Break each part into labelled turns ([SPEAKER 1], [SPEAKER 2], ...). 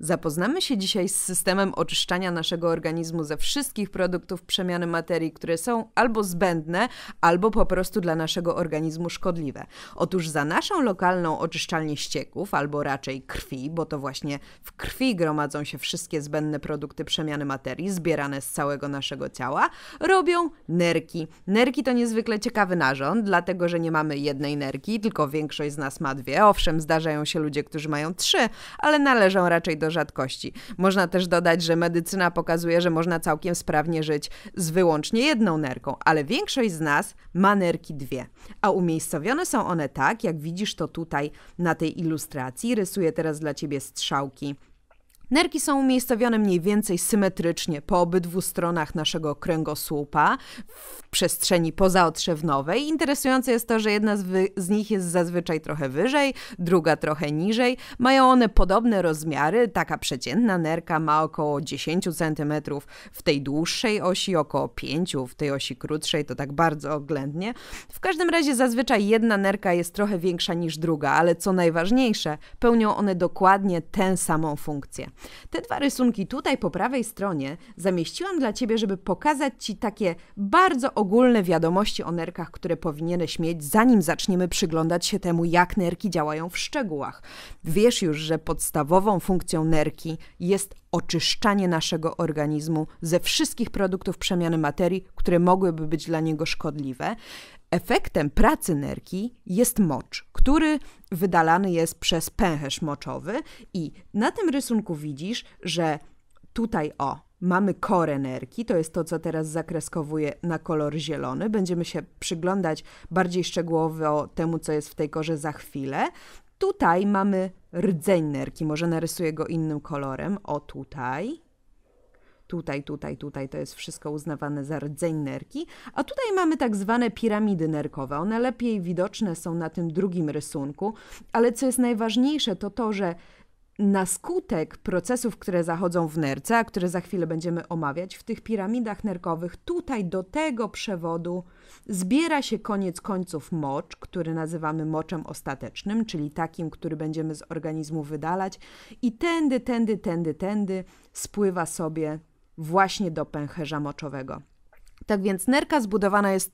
[SPEAKER 1] Zapoznamy się dzisiaj z systemem oczyszczania naszego organizmu ze wszystkich produktów przemiany materii, które są albo zbędne, albo po prostu dla naszego organizmu szkodliwe. Otóż za naszą lokalną oczyszczalnię ścieków, albo raczej krwi, bo to właśnie w krwi gromadzą się wszystkie zbędne produkty przemiany materii zbierane z całego naszego ciała, robią nerki. Nerki to niezwykle ciekawy narząd, dlatego że nie mamy jednej nerki, tylko większość z nas ma dwie. Owszem, zdarzają się ludzie, którzy mają trzy, ale należą raczej do rzadkości. Można też dodać, że medycyna pokazuje, że można całkiem sprawnie żyć z wyłącznie jedną nerką, ale większość z nas ma nerki dwie, a umiejscowione są one tak, jak widzisz to tutaj na tej ilustracji. Rysuję teraz dla ciebie strzałki Nerki są umiejscowione mniej więcej symetrycznie po obydwu stronach naszego kręgosłupa w przestrzeni pozaotrzewnowej. Interesujące jest to, że jedna z, z, nich jest zazwyczaj trochę wyżej, druga trochę niżej. Mają one podobne rozmiary. Taka przeciętna nerka ma około 10 cm w tej dłuższej osi, około 5 w tej osi krótszej, to tak bardzo oględnie. W każdym razie zazwyczaj jedna nerka jest trochę większa niż druga, ale co najważniejsze, pełnią one dokładnie tę samą funkcję. Te dwa rysunki tutaj po prawej stronie zamieściłam dla Ciebie, żeby pokazać Ci takie bardzo ogólne wiadomości o nerkach, które powinieneś mieć, zanim zaczniemy przyglądać się temu, jak nerki działają w szczegółach. Wiesz już, że podstawową funkcją nerki jest oczyszczanie naszego organizmu ze wszystkich produktów przemiany materii, które mogłyby być dla niego szkodliwe. Efektem pracy nerki jest mocz, który wydalany jest przez pęcherz moczowy i na tym rysunku widzisz, że tutaj o, mamy korę nerki, to jest to, co teraz zakreskowuję na kolor zielony. Będziemy się przyglądać bardziej szczegółowo temu, co jest w tej korze za chwilę. Tutaj mamy rdzeń nerki, może narysuję go innym kolorem, o tutaj, tutaj, tutaj, tutaj, to jest wszystko uznawane za rdzeń nerki, a tutaj mamy tak zwane piramidy nerkowe. One lepiej widoczne są na tym drugim rysunku, ale co jest najważniejsze, to to, że na skutek procesów, które zachodzą w nerce, a które za chwilę będziemy omawiać, w tych piramidach nerkowych, tutaj do tego przewodu zbiera się koniec końców mocz, który nazywamy moczem ostatecznym, czyli takim, który będziemy z organizmu wydalać, i tędy, tędy, tędy, tędy spływa sobie właśnie do pęcherza moczowego. Tak więc nerka zbudowana jest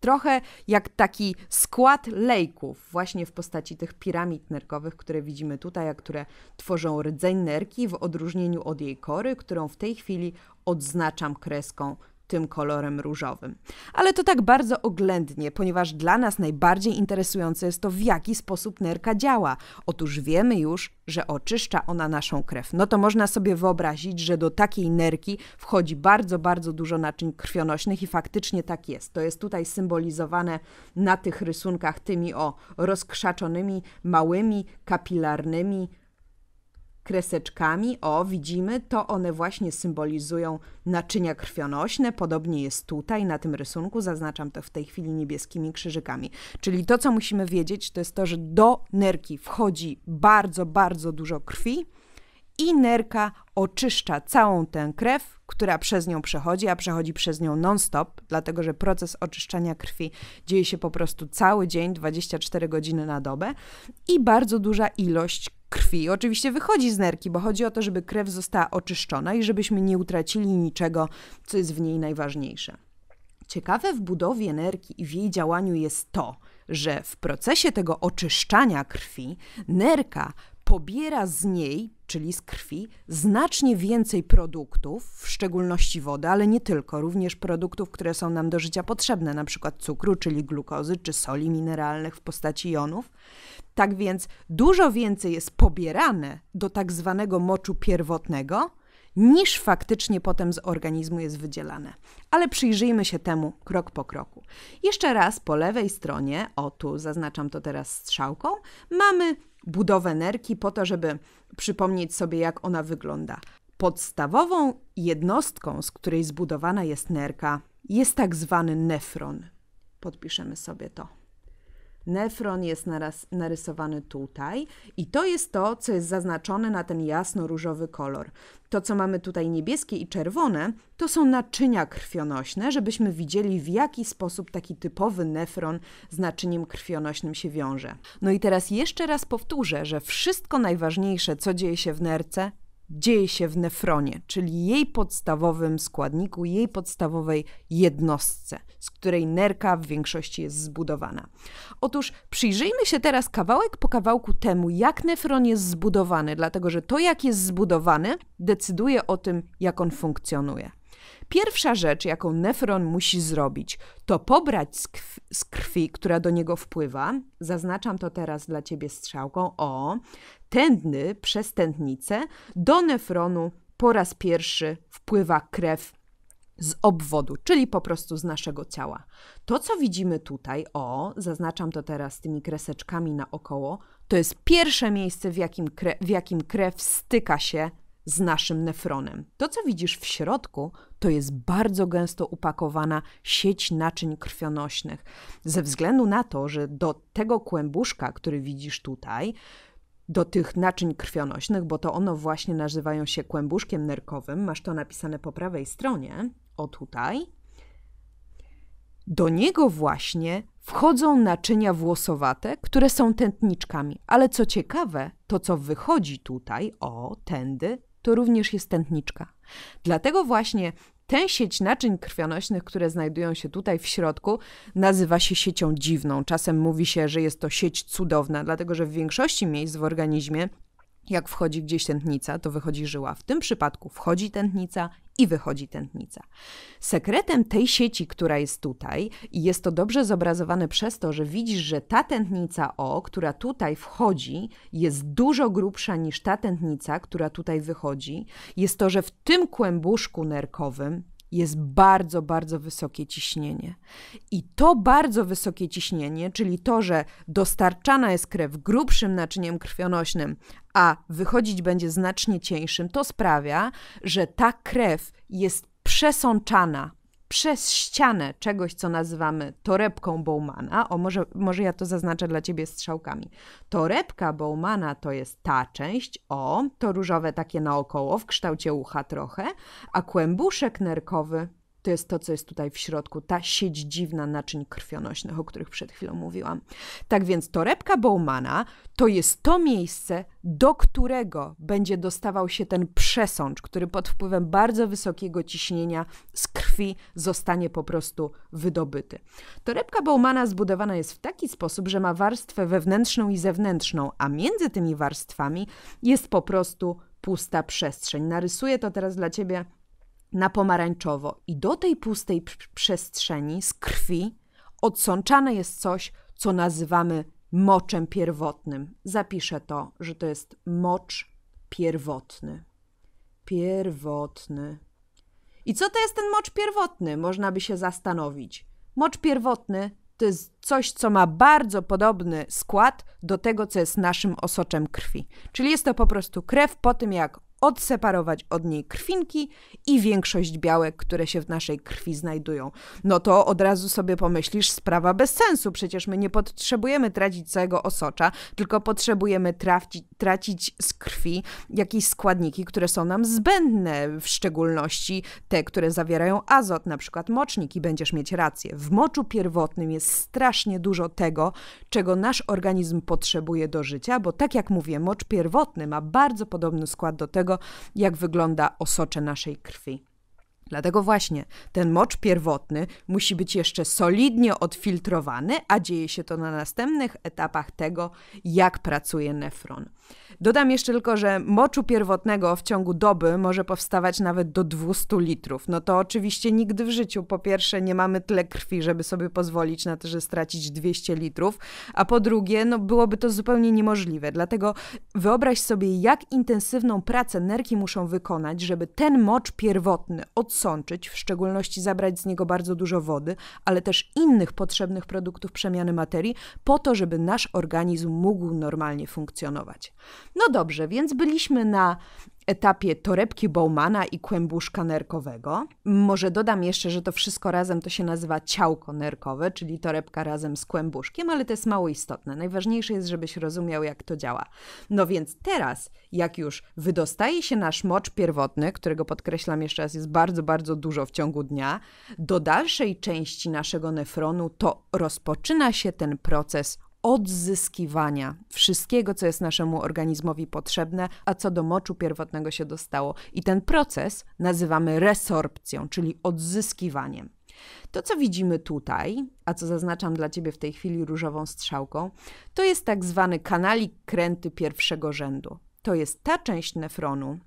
[SPEAKER 1] trochę jak taki skład lejków, właśnie w postaci tych piramid nerkowych, które widzimy tutaj, a które tworzą rdzeń nerki w odróżnieniu od jej kory, którą w tej chwili odznaczam kreską tym kolorem różowym. Ale to tak bardzo oględnie, ponieważ dla nas najbardziej interesujące jest to, w jaki sposób nerka działa. Otóż wiemy już, że oczyszcza ona naszą krew. No to można sobie wyobrazić, że do takiej nerki wchodzi bardzo, bardzo dużo naczyń krwionośnych i faktycznie tak jest. To jest tutaj symbolizowane na tych rysunkach tymi o rozkrzaczonymi, małymi, kapilarnymi kreseczkami, o widzimy, to one właśnie symbolizują naczynia krwionośne. Podobnie jest tutaj na tym rysunku, zaznaczam to w tej chwili niebieskimi krzyżykami. Czyli to, co musimy wiedzieć, to jest to, że do nerki wchodzi bardzo, bardzo dużo krwi i nerka oczyszcza całą tę krew, która przez nią przechodzi, a przechodzi przez nią non-stop, dlatego że proces oczyszczania krwi dzieje się po prostu cały dzień, 24 godziny na dobę i bardzo duża ilość krwi oczywiście wychodzi z nerki, bo chodzi o to, żeby krew została oczyszczona i żebyśmy nie utracili niczego, co jest w niej najważniejsze. Ciekawe w budowie nerki i w jej działaniu jest to, że w procesie tego oczyszczania krwi nerka pobiera z niej, czyli z krwi, znacznie więcej produktów, w szczególności wody, ale nie tylko, również produktów, które są nam do życia potrzebne, na przykład cukru, czyli glukozy, czy soli mineralnych w postaci jonów. Tak więc dużo więcej jest pobierane do tak zwanego moczu pierwotnego, niż faktycznie potem z organizmu jest wydzielane. Ale przyjrzyjmy się temu krok po kroku. Jeszcze raz po lewej stronie, o tu zaznaczam to teraz strzałką, mamy budowę nerki po to, żeby przypomnieć sobie, jak ona wygląda. Podstawową jednostką, z której zbudowana jest nerka, jest tak zwany nefron. Podpiszemy sobie to. Nefron jest naraz, narysowany tutaj i to jest to, co jest zaznaczone na ten jasno-różowy kolor. To, co mamy tutaj niebieskie i czerwone, to są naczynia krwionośne, żebyśmy widzieli, w jaki sposób taki typowy nefron z naczyniem krwionośnym się wiąże. No i teraz jeszcze raz powtórzę, że wszystko najważniejsze, co dzieje się w nerce, dzieje się w nefronie, czyli jej podstawowym składniku, jej podstawowej jednostce, z której nerka w większości jest zbudowana. Otóż przyjrzyjmy się teraz kawałek po kawałku temu, jak nefron jest zbudowany, dlatego że to, jak jest zbudowany, decyduje o tym, jak on funkcjonuje. Pierwsza rzecz, jaką nefron musi zrobić, to pobrać z, krwi, z krwi która do niego wpływa. Zaznaczam to teraz dla ciebie strzałką. O, tędny przez tętnicę do nefronu po raz pierwszy wpływa krew z obwodu, czyli po prostu z naszego ciała. To, co widzimy tutaj, o, zaznaczam to teraz tymi kreseczkami naokoło, to jest pierwsze miejsce, w jakim, w jakim krew styka się z naszym nefronem. To, co widzisz w środku, to jest bardzo gęsto upakowana sieć naczyń krwionośnych. Ze względu na to, że do tego kłębuszka, który widzisz tutaj, do tych naczyń krwionośnych, bo to ono właśnie nazywają się kłębuszkiem nerkowym, masz to napisane po prawej stronie, o tutaj, do niego właśnie wchodzą naczynia włosowate, które są tętniczkami. Ale co ciekawe, to co wychodzi tutaj, o, tędy, to również jest tętniczka. Dlatego właśnie Tę sieć naczyń krwionośnych, które znajdują się tutaj w środku, nazywa się siecią dziwną. Czasem mówi się, że jest to sieć cudowna, dlatego że w większości miejsc w organizmie jak wchodzi gdzieś tętnica, to wychodzi żyła. W tym przypadku wchodzi tętnica i wychodzi tętnica. Sekretem tej sieci, która jest tutaj, i jest to dobrze zobrazowane przez to, że widzisz, że ta tętnica O, która tutaj wchodzi, jest dużo grubsza niż ta tętnica, która tutaj wychodzi, jest to, że w tym kłębuszku nerkowym jest bardzo, bardzo wysokie ciśnienie. I to bardzo wysokie ciśnienie, czyli to, że dostarczana jest krew grubszym naczyniem krwionośnym, a wychodzić będzie znacznie cieńszym, to sprawia, że ta krew jest przesączana przez ścianę czegoś, co nazywamy torebką Bowmana. O, może, może ja to zaznaczę dla ciebie strzałkami. Torebka Bowmana to jest ta część, o, to różowe takie naokoło, w kształcie ucha trochę, a kłębuszek nerkowy to jest to, co jest tutaj w środku, ta sieć dziwna naczyń krwionośnych, o których przed chwilą mówiłam. Tak więc torebka Bowmana to jest to miejsce, do którego będzie dostawał się ten przesącz, który pod wpływem bardzo wysokiego ciśnienia z krwi zostanie po prostu wydobyty. Torebka Bowmana zbudowana jest w taki sposób, że ma warstwę wewnętrzną i zewnętrzną, a między tymi warstwami jest po prostu pusta przestrzeń. Narysuję to teraz dla ciebie na pomarańczowo i do tej pustej przestrzeni z krwi odsączane jest coś, co nazywamy moczem pierwotnym. Zapiszę to, że to jest mocz pierwotny. Pierwotny. I co to jest ten mocz pierwotny? Można by się zastanowić. Mocz pierwotny to jest coś, co ma bardzo podobny skład do tego, co jest naszym osoczem krwi. Czyli jest to po prostu krew po tym, jak odseparować od niej krwinki i większość białek, które się w naszej krwi znajdują. No to od razu sobie pomyślisz, sprawa bez sensu, przecież my nie potrzebujemy tracić całego osocza, tylko potrzebujemy tracić z krwi jakieś składniki, które są nam zbędne, w szczególności te, które zawierają azot, na przykład mocznik i będziesz mieć rację. W moczu pierwotnym jest strasznie dużo tego, czego nasz organizm potrzebuje do życia, bo tak jak mówię, mocz pierwotny ma bardzo podobny skład do tego, jak wygląda osocze naszej krwi. Dlatego właśnie ten mocz pierwotny musi być jeszcze solidnie odfiltrowany, a dzieje się to na następnych etapach tego, jak pracuje nefron. Dodam jeszcze tylko, że moczu pierwotnego w ciągu doby może powstawać nawet do 200 litrów. No to oczywiście nigdy w życiu, po pierwsze, nie mamy tyle krwi, żeby sobie pozwolić na to, że stracić 200 litrów, a po drugie, no byłoby to zupełnie niemożliwe. Dlatego wyobraź sobie, jak intensywną pracę nerki muszą wykonać, żeby ten mocz pierwotny od odsączyć, w szczególności zabrać z niego bardzo dużo wody, ale też innych potrzebnych produktów przemiany materii, po to, żeby nasz organizm mógł normalnie funkcjonować. No dobrze, więc byliśmy na etapie torebki Bowmana i kłębuszka nerkowego. Może dodam jeszcze, że to wszystko razem to się nazywa ciałko nerkowe, czyli torebka razem z kłębuszkiem, ale to jest mało istotne. Najważniejsze jest, żebyś rozumiał, jak to działa. No więc teraz, jak już wydostaje się nasz mocz pierwotny, którego podkreślam jeszcze raz, jest bardzo, bardzo dużo w ciągu dnia, do dalszej części naszego nefronu to rozpoczyna się ten proces odzyskiwania wszystkiego, co jest naszemu organizmowi potrzebne, a co do moczu pierwotnego się dostało. I ten proces nazywamy resorpcją, czyli odzyskiwaniem. To, co widzimy tutaj, a co zaznaczam dla Ciebie w tej chwili różową strzałką, to jest tak zwany kanalik kręty pierwszego rzędu. To jest ta część nefronu,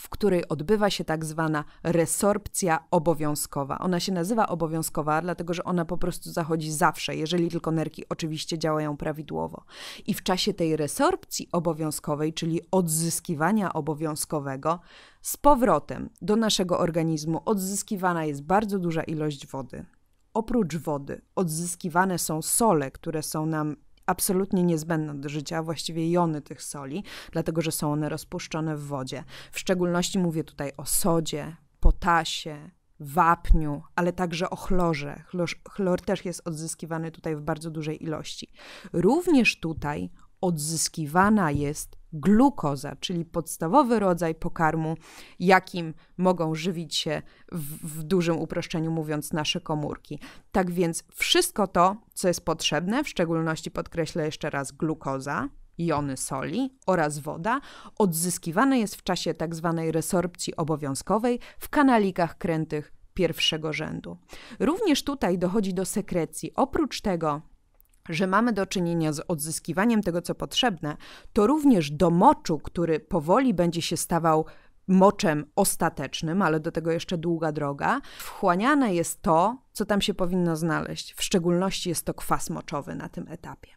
[SPEAKER 1] w której odbywa się tak zwana resorpcja obowiązkowa. Ona się nazywa obowiązkowa, dlatego że ona po prostu zachodzi zawsze, jeżeli tylko nerki oczywiście działają prawidłowo. I w czasie tej resorpcji obowiązkowej, czyli odzyskiwania obowiązkowego, z powrotem do naszego organizmu odzyskiwana jest bardzo duża ilość wody. Oprócz wody odzyskiwane są sole, które są nam absolutnie niezbędne do życia, właściwie jony tych soli, dlatego że są one rozpuszczone w wodzie. W szczególności mówię tutaj o sodzie, potasie, wapniu, ale także o chlorze. Chlor, chlor też jest odzyskiwany tutaj w bardzo dużej ilości. Również tutaj odzyskiwana jest glukoza, czyli podstawowy rodzaj pokarmu, jakim mogą żywić się w, w, dużym uproszczeniu mówiąc nasze komórki. Tak więc wszystko to, co jest potrzebne, w szczególności podkreślę jeszcze raz glukoza, jony soli oraz woda, odzyskiwane jest w czasie tak zwanej resorpcji obowiązkowej w kanalikach krętych pierwszego rzędu. Również tutaj dochodzi do sekrecji. Oprócz tego że mamy do czynienia z odzyskiwaniem tego, co potrzebne, to również do moczu, który powoli będzie się stawał moczem ostatecznym, ale do tego jeszcze długa droga, wchłaniane jest to, co tam się powinno znaleźć. W szczególności jest to kwas moczowy na tym etapie.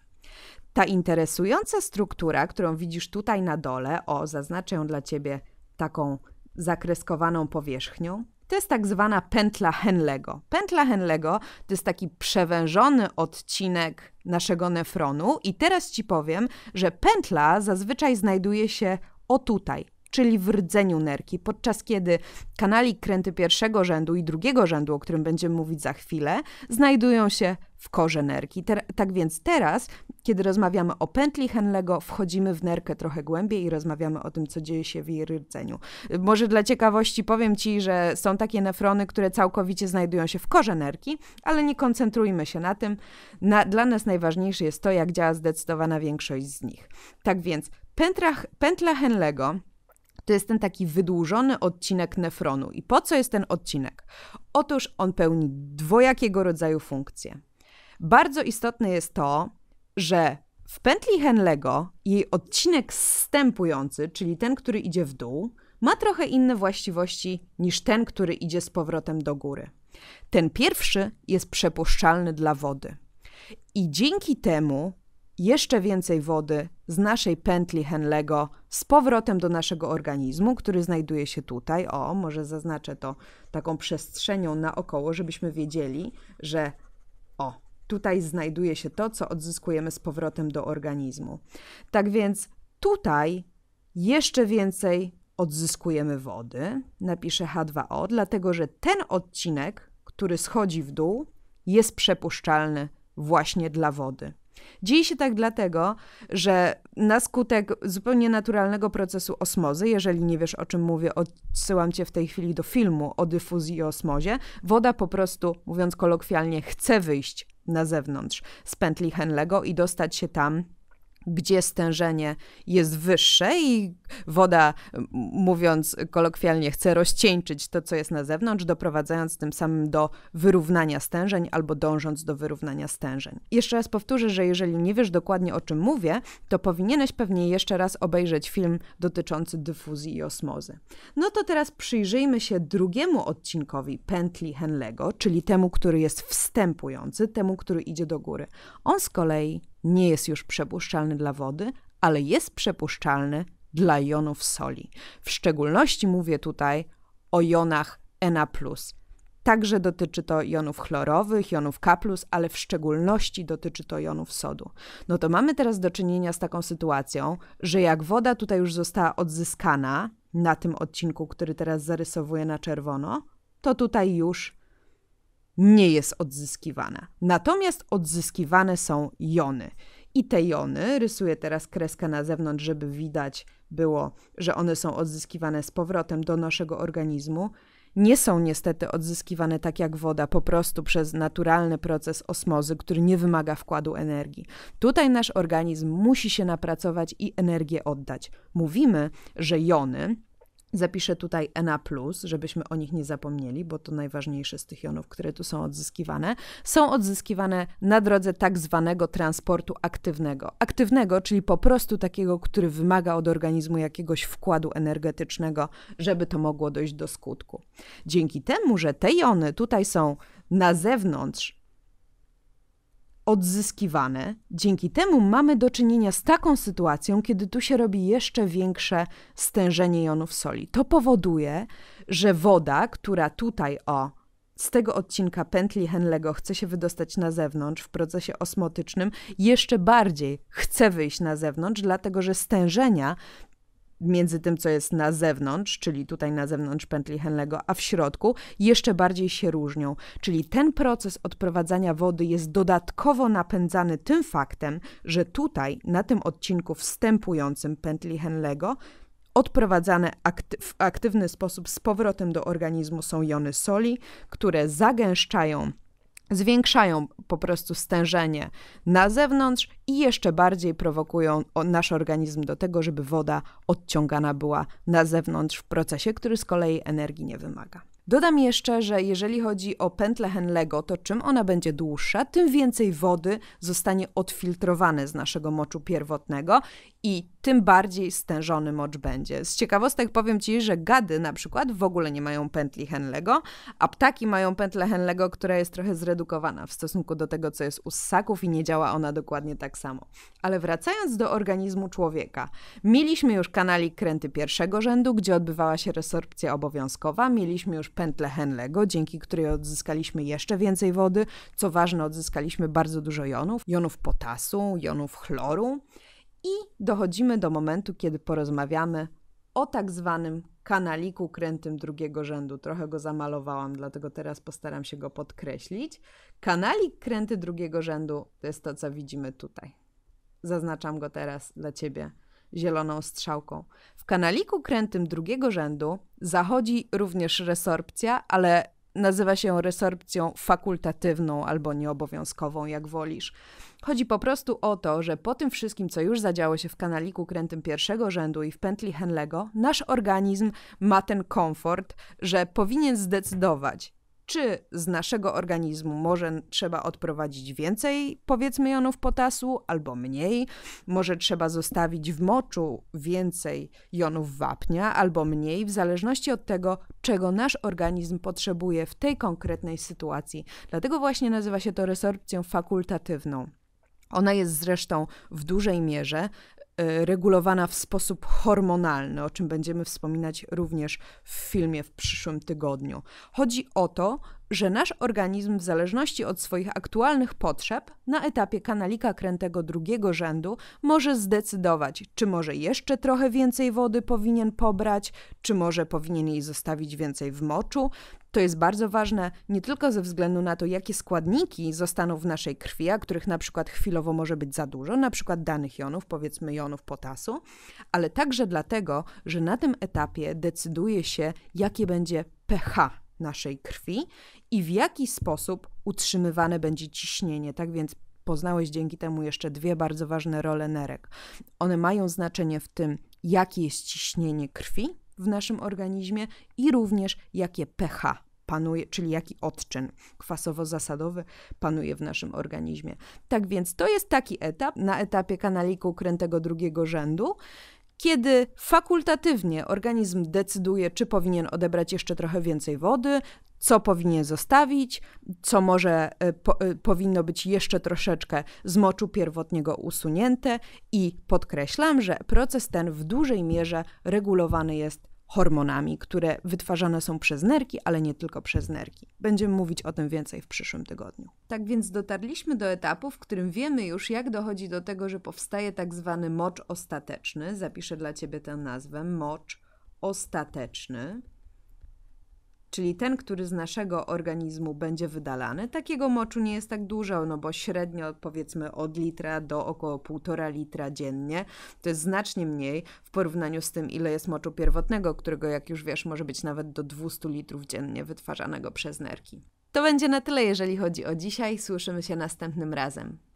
[SPEAKER 1] Ta interesująca struktura, którą widzisz tutaj na dole, o, zaznaczę ją dla ciebie taką zakreskowaną powierzchnią, to jest tak zwana pętla Henlego. Pętla Henlego to jest taki przewężony odcinek naszego nefronu i teraz ci powiem, że pętla zazwyczaj znajduje się o tutaj, czyli w rdzeniu nerki, podczas kiedy kanalik kręty pierwszego rzędu i drugiego rzędu, o którym będziemy mówić za chwilę, znajdują się w korze nerki. Ter tak więc teraz, kiedy rozmawiamy o pętli Henlego, wchodzimy w nerkę trochę głębiej i rozmawiamy o tym, co dzieje się w jej rdzeniu. Może dla ciekawości powiem Ci, że są takie nefrony, które całkowicie znajdują się w korze nerki, ale nie koncentrujmy się na tym. Na, dla nas najważniejsze jest to, jak działa zdecydowana większość z nich. Tak więc pętrach, pętla Henlego to jest ten taki wydłużony odcinek nefronu. I po co jest ten odcinek? Otóż on pełni dwojakiego rodzaju funkcje. Bardzo istotne jest to, że w pętli Henlego jej odcinek zstępujący, czyli ten, który idzie w dół, ma trochę inne właściwości niż ten, który idzie z powrotem do góry. Ten pierwszy jest przepuszczalny dla wody. I dzięki temu jeszcze więcej wody z naszej pętli Henlego z powrotem do naszego organizmu, który znajduje się tutaj. O, może zaznaczę to taką przestrzenią naokoło, żebyśmy wiedzieli, że o, tutaj znajduje się to, co odzyskujemy z powrotem do organizmu. Tak więc tutaj jeszcze więcej odzyskujemy wody, napiszę H2O, dlatego że ten odcinek, który schodzi w dół, jest przepuszczalny właśnie dla wody. Dzieje się tak dlatego, że na skutek zupełnie naturalnego procesu osmozy, jeżeli nie wiesz o czym mówię, odsyłam cię w tej chwili do filmu o dyfuzji i osmozie, woda po prostu, mówiąc kolokwialnie, chce wyjść na zewnątrz z pętli Henlego i dostać się tam, gdzie stężenie jest wyższe i woda, mówiąc kolokwialnie, chce rozcieńczyć to, co jest na zewnątrz, doprowadzając tym samym do wyrównania stężeń albo dążąc do wyrównania stężeń. Jeszcze raz powtórzę, że jeżeli nie wiesz dokładnie o czym mówię, to powinieneś pewnie jeszcze raz obejrzeć film dotyczący dyfuzji i osmozy. No to teraz przyjrzyjmy się drugiemu odcinkowi pętli Henlego, czyli temu, który jest wstępujący, temu, który idzie do góry. On z kolei nie jest już przepuszczalny dla wody, ale jest przepuszczalny dla jonów soli. W szczególności mówię tutaj o jonach Na+. Także dotyczy to jonów chlorowych, jonów K+, ale w szczególności dotyczy to jonów sodu. No to mamy teraz do czynienia z taką sytuacją, że jak woda tutaj już została odzyskana na tym odcinku, który teraz zarysowuję na czerwono, to tutaj już nie jest odzyskiwana. Natomiast odzyskiwane są jony. I te jony, rysuję teraz kreskę na zewnątrz, żeby widać było, że one są odzyskiwane z powrotem do naszego organizmu, nie są niestety odzyskiwane tak jak woda, po prostu przez naturalny proces osmozy, który nie wymaga wkładu energii. Tutaj nasz organizm musi się napracować i energię oddać. Mówimy, że jony, Zapiszę tutaj e Na+, żebyśmy o nich nie zapomnieli, bo to najważniejsze z tych jonów, które tu są odzyskiwane. Są odzyskiwane na drodze tak zwanego transportu aktywnego. Aktywnego, czyli po prostu takiego, który wymaga od organizmu jakiegoś wkładu energetycznego, żeby to mogło dojść do skutku. Dzięki temu, że te jony tutaj są na zewnątrz odzyskiwane. Dzięki temu mamy do czynienia z taką sytuacją, kiedy tu się robi jeszcze większe stężenie jonów soli. To powoduje, że woda, która tutaj o z tego odcinka pętli Henlego chce się wydostać na zewnątrz w procesie osmotycznym, jeszcze bardziej chce wyjść na zewnątrz, dlatego że stężenia między tym, co jest na zewnątrz, czyli tutaj na zewnątrz pętli Henlego, a w środku, jeszcze bardziej się różnią. Czyli ten proces odprowadzania wody jest dodatkowo napędzany tym faktem, że tutaj, na tym odcinku wstępującym pętli Henlego, odprowadzane akty w aktywny sposób z powrotem do organizmu są jony soli, które zagęszczają zwiększają po prostu stężenie na zewnątrz i jeszcze bardziej prowokują nasz organizm do tego, żeby woda odciągana była na zewnątrz w procesie, który z kolei energii nie wymaga. Dodam jeszcze, że jeżeli chodzi o pętlę Henlego, to czym ona będzie dłuższa, tym więcej wody zostanie odfiltrowane z naszego moczu pierwotnego i tym bardziej stężony mocz będzie. Z ciekawostek powiem Ci, że gady na przykład w ogóle nie mają pętli Henlego, a ptaki mają pętlę Henlego, która jest trochę zredukowana w stosunku do tego, co jest u ssaków i nie działa ona dokładnie tak samo. Ale wracając do organizmu człowieka. Mieliśmy już kanalik kręty pierwszego rzędu, gdzie odbywała się resorpcja obowiązkowa, mieliśmy już pętlę Henlego, dzięki której odzyskaliśmy jeszcze więcej wody, co ważne, odzyskaliśmy bardzo dużo jonów, jonów potasu, jonów chloru i dochodzimy do momentu, kiedy porozmawiamy o tak zwanym kanaliku krętym drugiego rzędu. Trochę go zamalowałam, dlatego teraz postaram się go podkreślić. Kanalik kręty drugiego rzędu to jest to, co widzimy tutaj. Zaznaczam go teraz dla Ciebie zieloną strzałką. W kanaliku krętym drugiego rzędu zachodzi również resorpcja, ale Nazywa się resorpcją fakultatywną albo nieobowiązkową, jak wolisz. Chodzi po prostu o to, że po tym wszystkim, co już zadziało się w kanaliku krętym pierwszego rzędu i w pętli Henlego, nasz organizm ma ten komfort, że powinien zdecydować, czy z naszego organizmu może trzeba odprowadzić więcej, powiedzmy, jonów potasu albo mniej, może trzeba zostawić w moczu więcej jonów wapnia albo mniej, w zależności od tego, czego nasz organizm potrzebuje w tej konkretnej sytuacji. Dlatego właśnie nazywa się to resorpcją fakultatywną. Ona jest zresztą w dużej mierze Y, regulowana w sposób hormonalny, o czym będziemy wspominać również w filmie w przyszłym tygodniu. Chodzi o to, że nasz organizm w zależności od swoich aktualnych potrzeb na etapie kanalika krętego drugiego rzędu może zdecydować, czy może jeszcze trochę więcej wody powinien pobrać, czy może powinien jej zostawić więcej w moczu. To jest bardzo ważne nie tylko ze względu na to, jakie składniki zostaną w naszej krwi, a których na przykład chwilowo może być za dużo, na przykład danych jonów, powiedzmy jonów potasu, ale także dlatego, że na tym etapie decyduje się, jakie będzie pH naszej krwi i w jaki sposób utrzymywane będzie ciśnienie. Tak więc poznałeś dzięki temu jeszcze dwie bardzo ważne role nerek. One mają znaczenie w tym, jakie jest ciśnienie krwi w naszym organizmie i również jakie pH panuje, czyli jaki odczyn kwasowo-zasadowy panuje w naszym organizmie. Tak więc to jest taki etap na etapie kanaliku krętego drugiego rzędu kiedy fakultatywnie organizm decyduje, czy powinien odebrać jeszcze trochę więcej wody, co powinien zostawić, co może e, po, e, powinno być jeszcze troszeczkę z moczu pierwotniego usunięte i podkreślam, że proces ten w dużej mierze regulowany jest hormonami, które wytwarzane są przez nerki, ale nie tylko przez nerki. Będziemy mówić o tym więcej w przyszłym tygodniu. Tak więc dotarliśmy do etapu, w którym wiemy już, jak dochodzi do tego, że powstaje tak zwany mocz ostateczny. Zapiszę dla Ciebie tę nazwę, mocz ostateczny czyli ten, który z naszego organizmu będzie wydalany. Takiego moczu nie jest tak dużo, no bo średnio powiedzmy od litra do około półtora litra dziennie. To jest znacznie mniej w porównaniu z tym, ile jest moczu pierwotnego, którego jak już wiesz może być nawet do 200 litrów dziennie wytwarzanego przez nerki. To będzie na tyle, jeżeli chodzi o dzisiaj. Słyszymy się następnym razem.